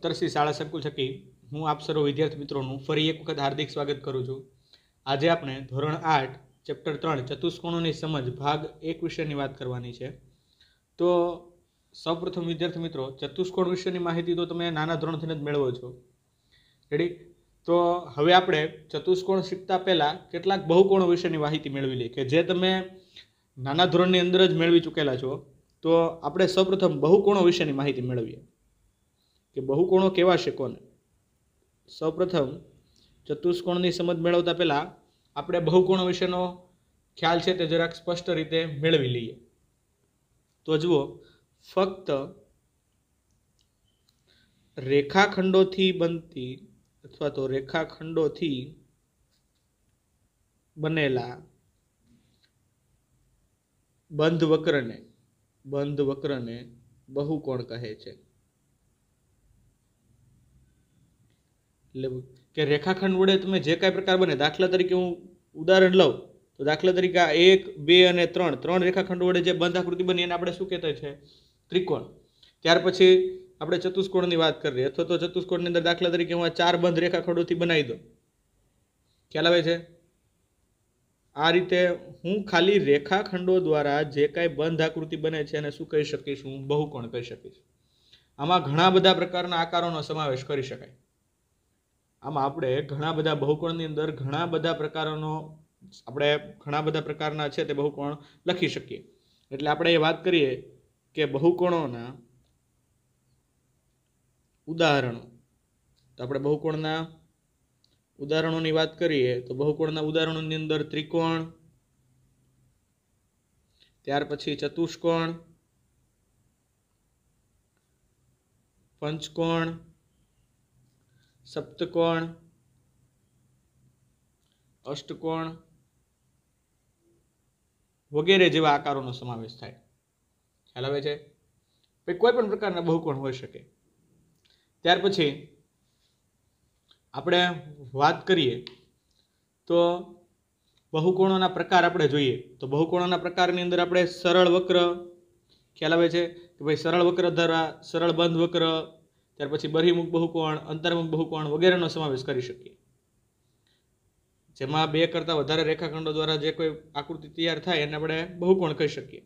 સપ્તર્ષિ શાળા સંકુલ થકી હું આપ સર્વ વિદ્યાર્થી મિત્રોનું ફરી એક વખત હાર્દિક સ્વાગત કરું છું આજે આપણે ધોરણ આઠ ચેપ્ટર ત્રણ ચતુષ્કોણોની સમજ ભાગ એક વિષયની વાત કરવાની છે તો સૌપ્રથમ વિદ્યાર્થી મિત્રો ચતુષ્કોણ વિશેની માહિતી તો તમે નાના ધોરણથી જ મેળવો છો રેડી તો હવે આપણે ચતુષ્કોણ શીખતા પહેલાં કેટલાક બહુકોણો વિશેની માહિતી મેળવી લઈએ કે જે તમે નાના ધોરણની અંદર જ મેળવી ચૂકેલા છો તો આપણે સૌપ્રથમ બહુકોણો વિશેની માહિતી મેળવીએ કે બહુકોણો કેવા છે કોને સૌપ્રથમ ચતુષ્કોણની સમજ મેળવતા પહેલાં આપણે બહુકોણ વિશેનો ખ્યાલ છે તે જરાક સ્પષ્ટ રીતે મેળવી લઈએ તો જુઓ ફક્ત રેખાખંડોથી બનતી અથવા તો રેખાખંડોથી બનેલા બંધ વક્રને બંધ વક્રને બહુકોણ કહે છે એટલે કે રેખાખંડ વડે તમે જે કાંઈ પ્રકાર બને દાખલા તરીકે હું ઉદાહરણ લઉં તો દાખલા તરીકે આ એક બે અને ત્રણ ત્રણ રેખાખંડ વડે જે બંધ આકૃતિ બની એને આપણે શું કહેતા છે ત્રિકોણ ત્યાર પછી આપણે ચતુષ્કોણની વાત કરીએ અથવા તો ચતુષ્કોણની અંદર દાખલા તરીકે હું આ ચાર બંધ રેખાખંડોથી બનાવી દઉં ખ્યાલ આવે છે આ રીતે હું ખાલી રેખાખંડો દ્વારા જે કાંઈ બંધ આકૃતિ બને છે એને શું કહી શકીશ હું બહુકોણ કહી શકીશ આમાં ઘણા બધા પ્રકારના આકારોનો સમાવેશ કરી શકાય આમ આપણે ઘણા બધા બહુકોણની અંદર ઘણા બધા પ્રકારોનો આપણે ઘણા બધા પ્રકારના છે તે બહુકોણ લખી શકીએ એટલે આપણે એ વાત કરીએ કે બહુકોણોના ઉદાહરણો તો આપણે બહુકોણના ઉદાહરણોની વાત કરીએ તો બહુકોણના ઉદાહરણોની અંદર ત્રિકોણ ત્યાર પછી ચતુષ્કોણ પંચકોણ સપ્તકોણ અષ્ટકોણ વગેરે જેવા આકારોનો સમાવેશ થાય ખ્યાલ આવે છે કોઈ પણ પ્રકારના બહુકોણ હોઈ શકે ત્યાર પછી આપણે વાત કરીએ તો બહુકોણોના પ્રકાર આપણે જોઈએ તો બહુકોણોના પ્રકારની અંદર આપણે સરળ વક્ર ખ્યાલ આવે છે કે ભાઈ સરળ વક્ર ધરા સરળ બંધ વક્ર ત્યાર પછી બહિર્મુખ બહુકોણ અંતર્મુખ બહુકોણ વગેરેનો સમાવેશ કરી શકીએ જેમાં બે કરતાં વધારે રેખાખંડો દ્વારા જે કોઈ આકૃતિ તૈયાર થાય એને આપણે બહુકોણ કહી શકીએ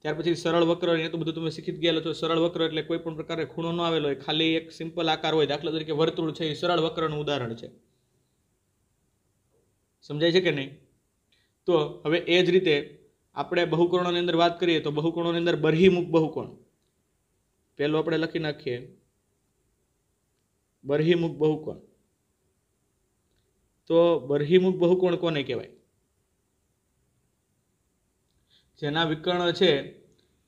ત્યાર પછી સરળ વક્ર એ તો બધું તમે શીખી ગયેલો છો સરળ વક્ર એટલે કોઈ પણ પ્રકારે ખૂણો ન આવેલો હોય ખાલી એક સિમ્પલ આકાર હોય દાખલા તરીકે વર્તુળ છે એ સરળ વક્રનું ઉદાહરણ છે સમજાય છે કે નહીં તો હવે એ જ રીતે આપણે બહુકોણોની અંદર વાત કરીએ તો બહુકોણોની અંદર બહિર્મુખ બહુકોણ પહેલું આપણે લખી નાખીએ બર્હિમુખ બહુકોણ તો બર્હિમુખ બહુકોણ કોને કહેવાય જેના વિકર્ણો છે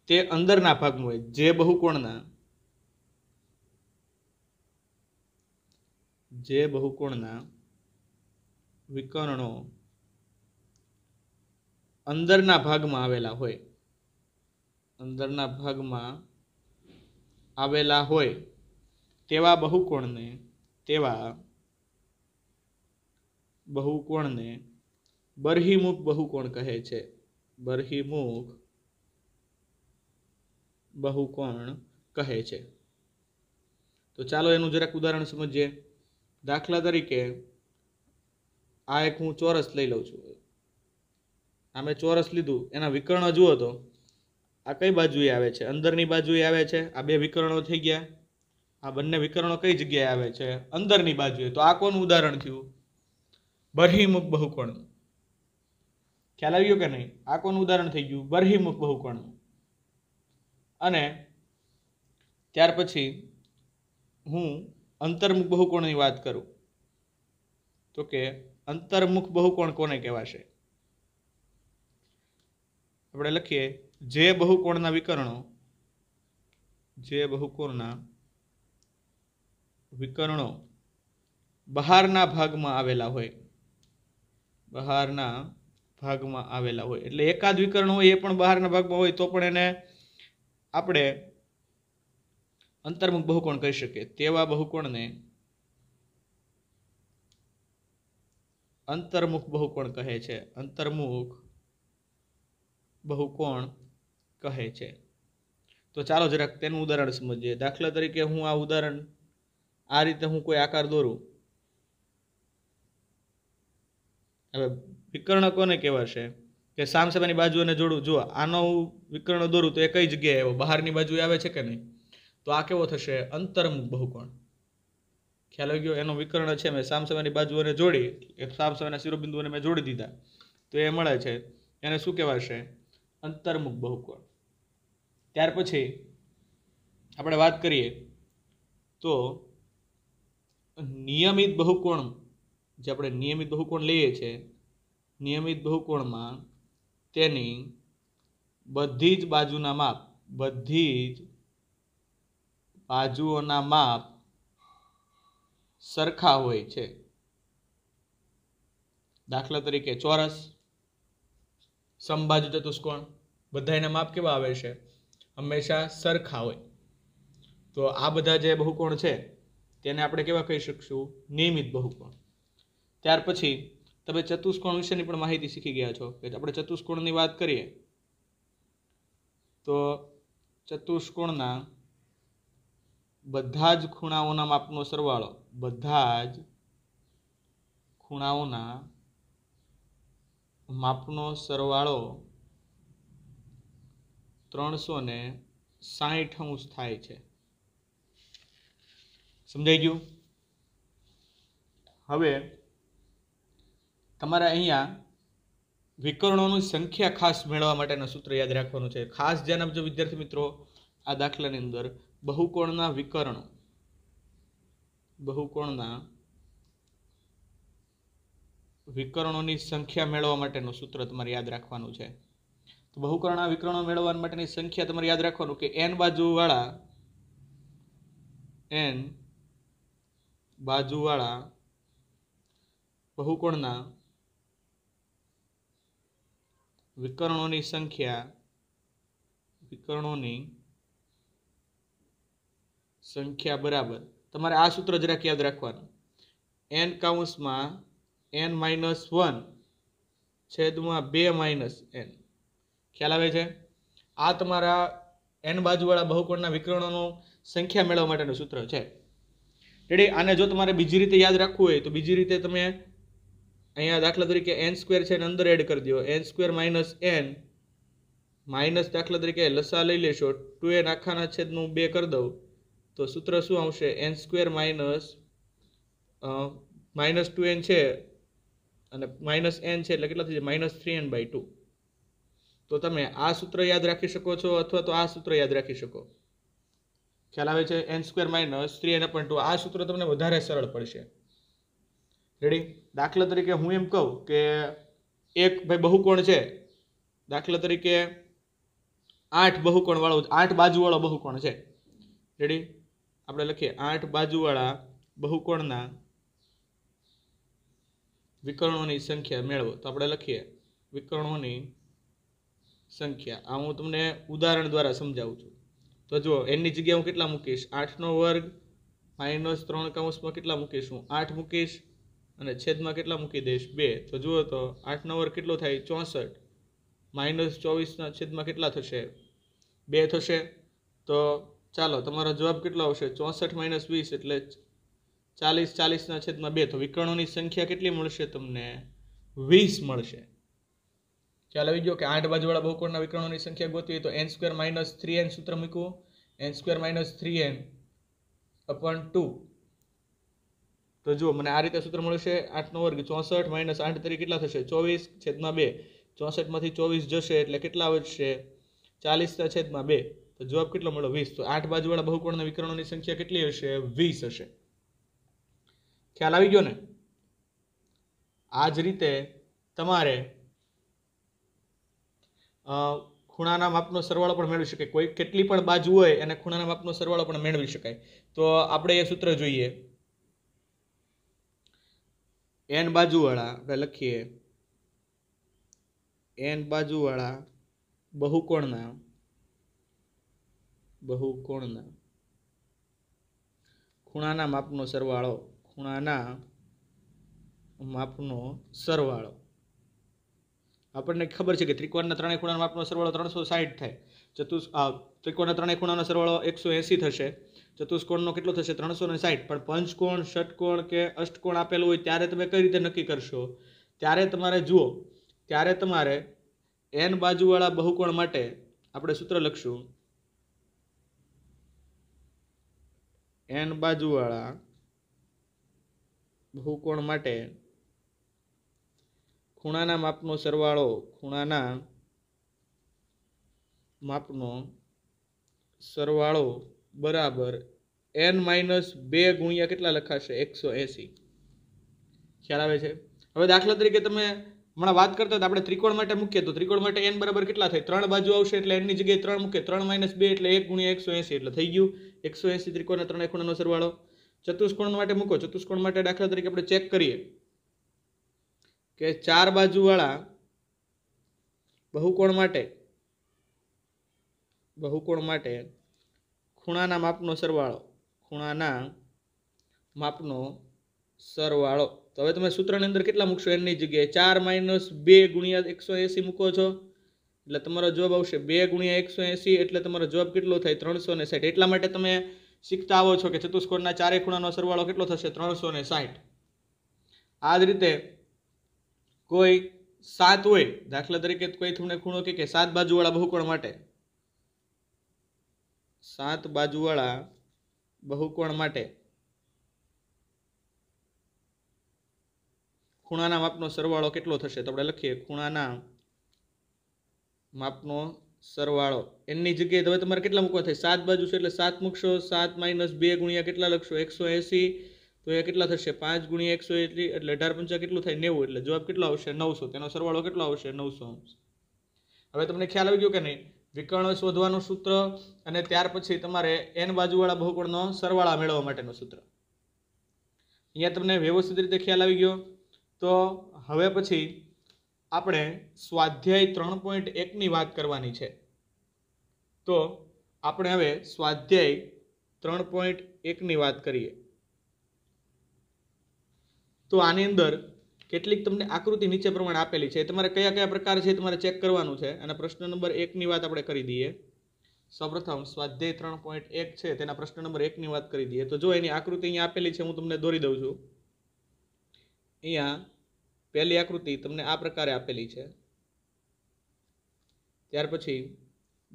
તે અંદરના ભાગમાં હોય જે બહુકોણના જે બહુકોણના વિકર્ણો અંદરના ભાગમાં આવેલા હોય અંદરના ભાગમાં આવેલા હોય તેવા બહુકોણને તેવા બહુકોણને બર્હિમુખ બહુકોણ કહે છે બર્હિમુખ બહુકોણ કહે છે તો ચાલો એનું જરાક ઉદાહરણ સમજીએ દાખલા તરીકે આ એક હું ચોરસ લઈ લઉં છું આ મેં ચોરસ લીધું એના વિકર્ણ જુઓ તો આ કઈ બાજુએ આવે છે અંદરની બાજુએ આવે છે આ બે વિકર્ણો થઈ ગયા આ બંને વિકરણો કઈ જગ્યાએ આવે છે અંદરની બાજુએ તો આ કોનું ઉદાહરણ થયું બરહિમુખ બહુકોણ ખ્યાલ આવ્યો કે નહીં આ કોનું ઉદાહરણ થઈ ગયું બરહિમુખ બહુકોણ અને ત્યાર પછી હું અંતર્મુખ બહુકોણની વાત કરું તો કે અંતર્મુખ બહુકોણ કોને કહેવાશે આપણે લખીએ જે બહુકોણના વિકરણો જે બહુકોણના વિકર્ણો બહારના ભાગમાં આવેલા હોય બહારના ભાગમાં આવેલા હોય એટલે એકાદ વિકર્ણ હોય એ પણ બહારના ભાગમાં હોય તો પણ એને આપણે અંતર્મુખ બહુકોણ કહી શકીએ તેવા બહુકોણને અંતર્મુખ બહુકોણ કહે છે અંતર્મુખ બહુકોણ કહે છે તો ચાલો જરાક તેનું ઉદાહરણ સમજીએ દાખલા તરીકે હું આ ઉદાહરણ આ રીતે હું કોઈ આકાર દોરું હવે વિકર્ણ કોને કહેવાશે કે સામસામેની બાજુઓને જોડું જો આનો હું વિકર્ણ દોરું તો એ કઈ જગ્યાએ આવ્યો બહારની બાજુ આવે છે કે નહીં તો આ કેવો થશે અંતર્મુખ બહુકોણ ખ્યાલ આવી ગયો એનો વિકર્ણ છે મેં સામસામેની બાજુઓને જોડી એ સામસામેના શિરોબિંદુઓને મેં જોડી દીધા તો એ મળે છે એને શું કહેવાશે અંતર્મુખ બહુકોણ ત્યાર પછી આપણે વાત કરીએ તો નિયમિત બહુકોણ જે આપણે નિયમિત બહુકોણ લઈએ છીએ નિયમિત બહુકોણમાં તેની બધી જ બાજુના માપ બધી જ બાજુઓના માપ સરખા હોય છે દાખલા તરીકે ચોરસ સમબાજુ ચતુષ્કોણ બધાના માપ કેવા આવે છે હંમેશા સરખા હોય તો આ બધા જે બહુકોણ છે તેને આપણે કેવા કહી શકશું નિયમિત બહુકોણ ત્યાર પછી તમે ચતુષ્કોણ વિશેની પણ માહિતી શીખી ગયા છો કે આપણે ચતુષ્કોણની વાત કરીએ તો ચતુષ્કોણના બધા જ ખૂણાઓના માપનો સરવાળો બધા જ ખૂણાઓના માપનો સરવાળો ત્રણસો ને સાહીઠ અંશ થાય છે સમજાઈ ગયું હવે તમારે અહીંયા વિકર્ણોની સંખ્યા ખાસ મેળવવા માટેનું સૂત્ર યાદ રાખવાનું છે ખાસ ધ્યાન આપજો વિદ્યાર્થી મિત્રો આ દાખલાની અંદર બહુકોણના વિકર્ણો બહુકોણના વિકર્ણોની સંખ્યા મેળવવા માટેનું સૂત્ર તમારે યાદ રાખવાનું છે તો બહુકર્ણા વિકર્ણો મેળવવા માટેની સંખ્યા તમારે યાદ રાખવાનું કે એન બાજુવાળા એન બાજુવાળા બહુકોણના વિકર્ણોની સંખ્યા વિકર્ણોની સંખ્યા બરાબર તમારે આ સૂત્ર જરાક યાદ રાખવાનું એન કાઉન્સમાં એન માઇનસ વન છેદમાં બે માઇનસ એન ખ્યાલ આવે છે આ તમારા એન બાજુવાળા બહુકોણના વિકર્ણોનું સંખ્યા મેળવવા માટેનું સૂત્ર છે રેડી આને જો તમારે બીજી રીતે યાદ રાખવું હોય તો બીજી રીતે તમે અહીંયા દાખલા તરીકે એન સ્ક્વેર છે એને અંદર એડ કરી દો n square minus n minus દાખલા તરીકે લસા લઈ લેશો ટુ એન આખાના છેદનું બે કરી દઉં તો સૂત્ર શું આવશે n square minus minus two n છે અને માઇનસ એન છે એટલે કેટલા થઈ જાય minus three n by two તો તમે આ સૂત્ર યાદ રાખી શકો છો અથવા તો આ સૂત્ર યાદ રાખી શકો ખ્યાલ આવે છે n square minus three n upon two આ સૂત્ર તમને વધારે સરળ પડશે રેડી દાખલા તરીકે હું એમ કહું કે એક ભાઈ બહુકોણ છે દાખલા તરીકે આઠ બહુકોણવાળો આઠ બાજુવાળો બહુકોણ છે રેડી આપણે લખીએ આઠ બાજુવાળા બહુકોણના વિકર્ણોની સંખ્યા મેળવો તો આપણે લખીએ વિકર્ણોની સંખ્યા આ હું તમને ઉદાહરણ દ્વારા સમજાવું છું તો જો એનની જગ્યા હું કેટલા મૂકીશ આઠનો વર્ગ માઇનસ ત્રણ કાઉન્સમાં કેટલા મૂકીશ હું આઠ મૂકીશ અને છેદમાં કેટલા મૂકી દઈશ બે તો જુઓ તો આઠનો વર્ગ કેટલો થાય ચોસઠ માઇનસ ચોવીસના છેદમાં કેટલા થશે બે થશે તો ચાલો તમારો જવાબ કેટલો આવશે ચોસઠ માઇનસ વીસ એટલે ચાલીસ ચાલીસના છેદમાં બે તો વિકર્ણોની સંખ્યા કેટલી મળશે તમને વીસ મળશે ખ્યાલ આવી ગયો કે આઠ બાજુવાળા બહુકોણના વિકર્ણોની સંખ્યા ગોતવી તો n square minus three n સૂત્ર મૂકવું n square minus three n upon two તો જુઓ મને આ રીતે સૂત્ર મળશે આઠનો વર્ગ ચોસઠ માઇનસ આઠ તરીકે કેટલા થશે ચોવીસ છેદમાં બે ચોસઠમાંથી ચોવીસ જશે એટલે કેટલા વધશે ચાલીસના છેદમાં બે તો જવાબ કેટલો મળ્યો વીસ તો આઠ બાજુવાળા બહુકોણના વિકર્ણોની સંખ્યા કેટલી હશે વીસ હશે ખ્યાલ આવી ગયો ને આ જ રીતે તમારે ખૂણાના માપનો સરવાળો પણ મેળવી શકાય કોઈ કેટલી પણ બાજુ હોય એને ખૂણાના માપનો સરવાળો પણ મેળવી શકાય તો આપણે એ સૂત્ર જોઈએ એન બાજુવાળા આપણે લખીએ એન બાજુવાળા બહુકોણના બહુકોણના ખૂણાના માપનો સરવાળો ખૂણાના માપનો સરવાળો આપણને ખબર છે કે ત્રિકોણના ત્રણેય ખૂણાનો માપનો સરવાળો ત્રણસો સાઠ થાય ચતુષ ત્રિકોણના ત્રણેય ખૂણાનો સરવાળો એકસો એંસી થશે ચતુષ્કોણનો કેટલો થશે ત્રણસો ને સાઠ પણ પંચકોણ ષટકોણ કે અષ્ટકોણ આપેલું હોય ત્યારે તમે કઈ રીતે નક્કી કરશો ત્યારે તમારે જુઓ ત્યારે તમારે એન બાજુવાળા બહુકોણ માટે આપણે સૂત્ર લખશું એન બાજુવાળા બહુકોણ માટે ખૂણાના માપનો સરવાળો ખૂણાના માપનો સરવાળો બરાબર એન માઇનસ બે ગુણ્યા કેટલા લખાશે એકસો એંસી ખ્યાલ આવે છે હવે દાખલા તરીકે તમે હમણાં વાત કરતા હતા આપણે ત્રિકોણ માટે મૂકીએ તો ત્રિકોણ માટે એન બરાબર કેટલા થાય ત્રણ બાજુ આવશે એટલે એનની જગ્યાએ ત્રણ મૂકે ત્રણ માઇનસ બે એટલે એક ગુણ્યા એકસો એસી એટલે થઈ ગયું એકસો એંસી ત્રિકોણના ત્રણેય ખૂણાનો સરવાળો ચતુષ્કોણ માટે મૂકો ચતુષ્કોણ માટે દાખલા તરીકે આપણે ચેક કરીએ કે ચાર બાજુવાળા બહુકોણ માટે બહુકોણ માટે ખૂણાના માપનો સરવાળો ખૂણાના માપનો સરવાળો તો હવે તમે સૂત્રની અંદર કેટલા મૂકશો એની જગ્યાએ ચાર માઇનસ બે ગુણ્યા એકસો એંસી મૂકો છો એટલે તમારો જવાબ આવશે બે ગુણ્યા એકસો એસી એટલે તમારો જવાબ કેટલો થાય ત્રણસો ને સાઠ એટલા માટે તમે શીખતા આવો છો કે ચતુષ્કોણના ચારે ખૂણાનો સરવાળો કેટલો થશે ત્રણસો ને સાઠ આ જ રીતે કોઈ સાત હોય દાખલા તરીકે કોઈ તમને ખૂણો કે સાત બાજુવાળા બહુકોણ માટે સાત બાજુવાળા બહુકોણ માટે ખૂણાના માપનો સરવાળો કેટલો થશે તો આપણે લખીએ ખૂણાના માપનો સરવાળો એની જગ્યાએ હવે તમારે કેટલા મૂકવા થાય સાત બાજુ છે એટલે સાત મૂકશો સાત માઇનસ બે ગુણ્યા કેટલા લખશો એકસો એંસી તો એ કેટલા થશે પાંચ ગુણ્યા એકસો એટલી એટલે અઢાર પંચા કેટલું થાય નેવું એટલે જવાબ કેટલો આવશે નવસો તેનો સરવાળો કેટલો આવશે નવસો અંશ હવે તમને ખ્યાલ આવી ગયો કે નહીં વિકર્ણ શોધવાનું સૂત્ર અને ત્યાર પછી તમારે એન બાજુવાળા બહુકોણનો સરવાળા મેળવવા માટેનું સૂત્ર અહીંયા તમને વ્યવસ્થિત રીતે ખ્યાલ આવી ગયો તો હવે પછી આપણે સ્વાધ્યાય ત્રણ પોઈન્ટ એકની વાત કરવાની છે તો આપણે હવે સ્વાધ્યાય ત્રણ પોઈન્ટ એકની વાત કરીએ તો આની અંદર કેટલીક તમને આકૃતિ નીચે પ્રમાણે આપેલી છે તમારે કયા કયા પ્રકાર છે તમારે ચેક કરવાનું છે અને પ્રશ્ન નંબર એકની વાત આપણે કરી દઈએ સૌપ્રથમ સ્વાધ્યાય ત્રણ પોઈન્ટ એક છે તેના પ્રશ્ન નંબર એકની વાત કરી દઈએ તો જો એની આકૃતિ અહીંયા આપેલી છે હું તમને દોરી દઉં છું અહીંયા પહેલી આકૃતિ તમને આ પ્રકારે આપેલી છે ત્યાર પછી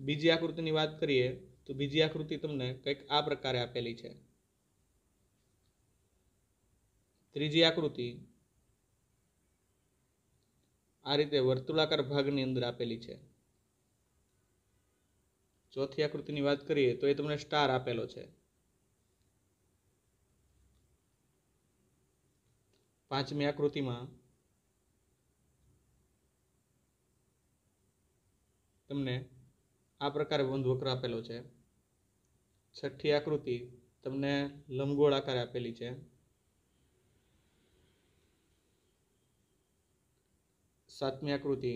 બીજી આકૃતિની વાત કરીએ તો બીજી આકૃતિ તમને કંઈક આ પ્રકારે આપેલી છે ત્રીજી આકૃતિ આ રીતે વર્તુળાકાર ભાગની અંદર આપેલી છે ચોથી આકૃતિની વાત કરીએ તો એ તમને સ્ટાર આપેલો છે પાંચમી આકૃતિમાં તમને આ પ્રકારે વંધવક્ર આપેલો છે છઠ્ઠી આકૃતિ તમને લંબગોળ આકાર આપેલી છે સાતમી આકૃતિ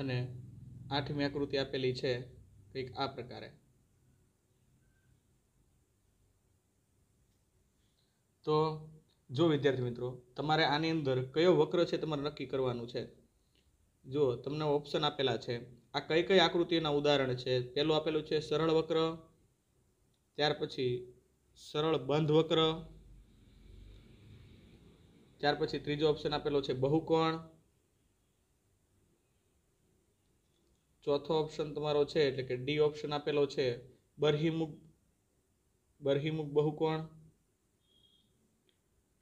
અને આઠમી આકૃતિ આપેલી છે કંઈક આ પ્રકારે તો જો વિદ્યાર્થી મિત્રો તમારે આની અંદર કયો વક્ર છે તમારે નક્કી કરવાનું છે જો તમને ઓપ્શન આપેલા છે આ કઈ કઈ આકૃતિના ઉદાહરણ છે પહેલું આપેલું છે સરળ વક્ર ત્યાર પછી સરળ બંધ વક્ર ત્યાર પછી ત્રીજો ઓપ્શન આપેલો છે બહુકોણ ચોથો ઓપ્શન તમારો છે એટલે કે ડી ઓપ્શન આપેલો છે બરહીમુખ બરહીમુખ બહુકોણ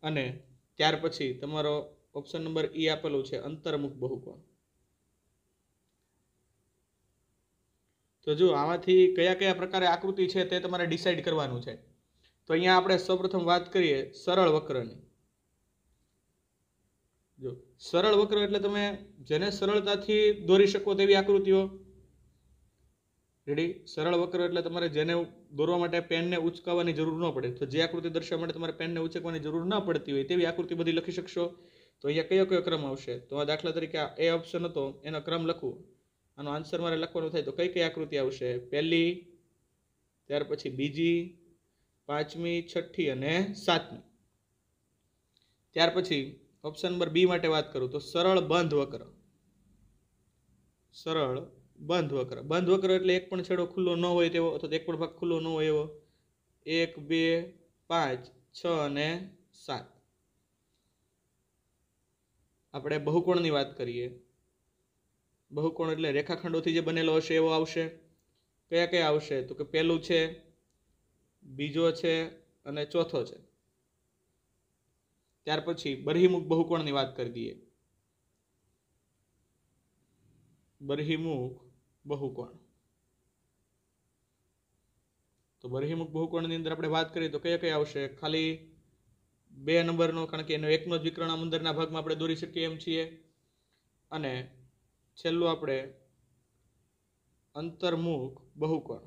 અને ત્યાર પછી તમારો ઓપ્શન નંબર ઈ આપેલો છે અંતર્મુખ બહુકોણ તો જો આમાંથી કયા કયા પ્રકારે આકૃતિ છે તે તમારે ડિસાઇડ કરવાનું છે તો અહીંયા આપણે સૌપ્રથમ વાત કરીએ સરળ વક્રની જો સરળ વક્ર એટલે તમે જેને સરળતાથી દોરી શકો તેવી આકૃતિઓ રેડી સરળ વક્ર એટલે તમારે જેને દોરવા માટે પેનને ઉચકાવવાની જરૂર ન પડે તો જે આકૃતિ દર્શાવવા માટે તમારે પેનને ઉચકવાની જરૂર ન પડતી હોય તેવી આકૃતિ બધી લખી શકશો તો અહીંયા કયો કયો ક્રમ આવશે તો આ દાખલા તરીકે એ ઓપ્શન હતો એનો ક્રમ લખવું આનો આન્સર મારે લખવાનો થાય તો કઈ કઈ આકૃતિ આવશે પહેલી ત્યાર પછી બીજી પાંચમી છઠ્ઠી અને સાતમી ત્યાર પછી ઓપ્શન નંબર બી માટે વાત કરું તો સરળ બંધ વક્ર સરળ બંધ વક્ર બંધ વક્ર એટલે એક પણ છેડો ખુલ્લો ન હોય તેવો અથવા એક પણ ભાગ ખુલ્લો ન હોય એવો એક બે પાંચ છ અને સાત આપણે બહુકોણની વાત કરીએ બહુકોણ એટલે રેખાખંડોથી જે બનેલો હશે એવો આવશે કયા કયા આવશે તો કે પહેલું છે બીજો છે અને ચોથો છે ત્યાર પછી બરહિમુખ બહુકોણની વાત કરી દઈએ બરહિમુખ બહુકોણ તો બરહિમુખ બહુકોણની અંદર આપણે વાત કરીએ તો કયા કયા આવશે ખાલી બે નંબરનો કારણ કે એનો એકનો જ વિકર્ણ અંદરના ભાગમાં આપણે દોરી શકીએ એમ છીએ અને છેલ્લું આપણે અંતર્મુખ બહુકોણ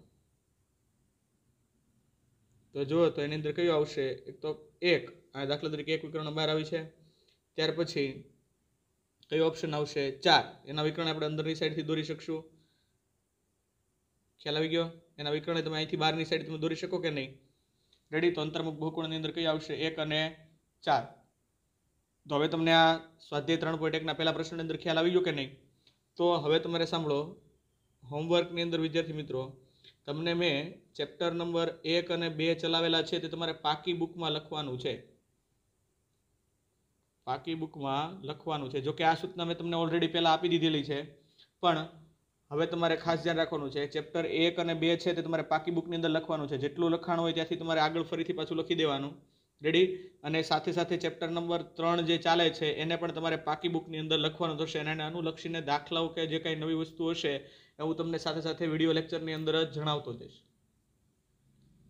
તો જુઓ તો એની અંદર કયું આવશે એક તો એક આ દાખલા તરીકે એક વિકરણ બહાર આવી છે ત્યાર પછી કયો ઓપ્શન આવશે ચાર એના વિકરણ આપણે અંદરની સાઈડથી દોરી શકશું ખ્યાલ આવી ગયો એના વિકર્ણને તમે અહીંથી બહારની સાઈડ તમે દોરી શકો કે નહીં રેડી તો અંતરમુખ બહુકોણની અંદર કઈ આવશે એક અને ચાર તો હવે તમને આ સ્વાધ્યાય ત્રણ પોઈન્ટ એકના પહેલા પ્રશ્નની અંદર ખ્યાલ આવી ગયો કે નહીં તો હવે તમારે સાંભળો હોમવર્કની અંદર વિદ્યાર્થી મિત્રો તમને મેં ચેપ્ટર નંબર એક અને બે ચલાવેલા છે તે તમારે પાકી બુકમાં લખવાનું છે પાકી બુકમાં લખવાનું છે જોકે આ સૂચના મેં તમને ઓલરેડી પહેલાં આપી દીધેલી છે પણ હવે તમારે ખાસ ધ્યાન રાખવાનું છે ચેપ્ટર એક અને બે છે તે તમારે પાકી બુકની અંદર લખવાનું છે જેટલું લખાણ હોય ત્યાંથી તમારે આગળ ફરીથી પાછું લખી દેવાનું રેડી અને સાથે સાથે ચેપ્ટર નંબર ત્રણ જે ચાલે છે એને પણ તમારે પાકી બુકની અંદર લખવાનું થશે અને એને અનુલક્ષીને દાખલાઓ કે જે કાંઈ નવી વસ્તુ હશે એ હું તમને સાથે સાથે વિડીયો લેક્ચરની અંદર જ જણાવતો જઈશ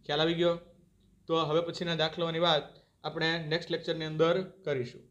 ખ્યાલ આવી ગયો તો હવે પછીના દાખલાઓની વાત આપણે નેક્સ્ટ લેક્ચરની અંદર કરીશું